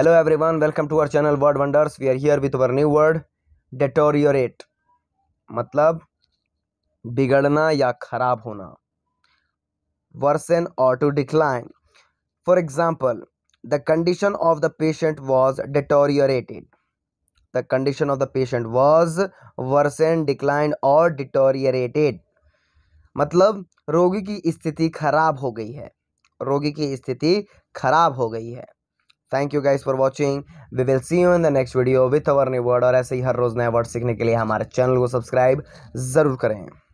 hello everyone welcome to our channel word wonders we are here with our new word deteriorate मतलब बिगड़ना या खराब होना version और to decline for example the condition of the patient was deteriorated the condition of the patient was version decline और deteriorated मतलब रोगी की स्थिति खराब हो गई है रोगी की स्थिति खराब हो गई है thank you guys for watching we will see you in the next video with our new word और ऐसे ही हर रोज़ नए वर्ड सीखने के लिए हमारे चैनल को सब्सक्राइब ज़रूर करें